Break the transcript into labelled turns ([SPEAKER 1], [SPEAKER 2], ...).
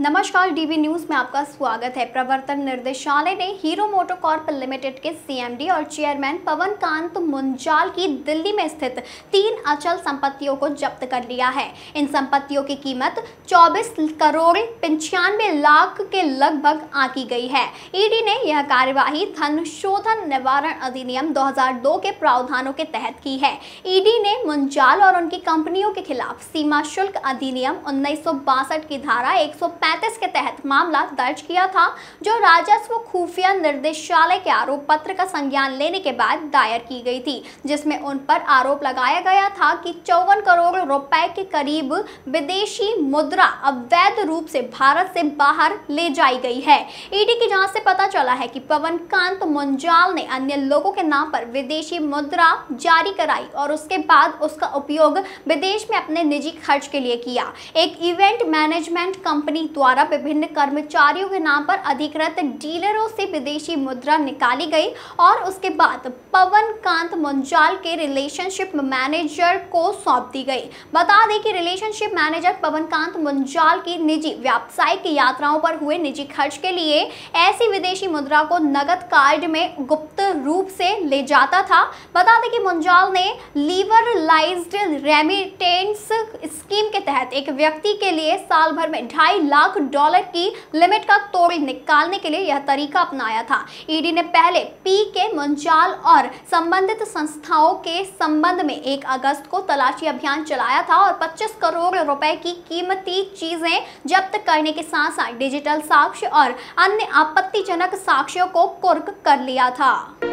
[SPEAKER 1] नमस्कार DV news में आपका स्वागत है प्रवर्तन निर्देशालय ने हीरो मोटोकॉर्प लिमिटेड के सीएमडी और चेयरमैन पवन कांत मुंजाल की दिल्ली में स्थित तीन अचल संपत्तियों को जब्त कर लिया है इन संपत्तियों की कीमत 24 करोड़ पंचानवे लाख के लगभग आकी गई है ईडी ने यह कार्यवाही धन शोधन निवारण अधिनियम दो के प्रावधानों के तहत की है ईडी ने मुंजाल और उनकी कंपनियों के खिलाफ सीमा शुल्क अधिनियम उन्नीस की धारा एक पैंतीस के तहत मामला दर्ज किया था जो राजस्व खुफिया निर्देशालय के आरोप पत्र का संज्ञान लेने के बाद दायर की गई थी जिसमें उन पर आरोप लगाया गया था कि चौवन करोड़ रुपए के करीब विदेशी मुद्रा अवैध रूप से भारत से बाहर ले जाई गई है ईडी की जांच से पता चला है कि पवन कांत मुंजाल ने अन्य लोगों के नाम पर विदेशी मुद्रा जारी कराई और उसके बाद उसका उपयोग विदेश में अपने निजी खर्च के लिए किया एक इवेंट मैनेजमेंट कंपनी द्वारा विभिन्न कर्मचारियों के नाम पर अधिकृत डीलरों से विदेशी मुद्रा निकाली गई और उसके बाद पवन कांत मुंजाल के रिलेशनशिप मैनेजर को सौंप दी गई बता दें कि रिलेशनशिप मैनेजर पवन कांत मुंजाल की निजी व्यावसायिक यात्राओं पर हुए निजी खर्च के लिए ऐसी विदेशी मुद्रा को नगद कार्ड में गुप्त रूप से ले जाता था बता दें कि मुंजाल ने लीवरलाइज्ड रेमिटेंस स्कीम के तहत एक व्यक्ति के लिए साल भर में ढाई लाख लाख डॉलर की लिमिट का तोड़ निकालने के लिए यह तरीका अपनाया था ईडी ने पहले पी के मुंजाल और संबंधित संस्थाओं के संबंध में एक अगस्त को तलाशी अभियान चलाया था और 25 करोड़ रुपए की कीमती चीजें जब्त करने के साथ साथ डिजिटल साक्ष्य और अन्य आपत्तिजनक साक्ष्यों को कुर्क कर लिया था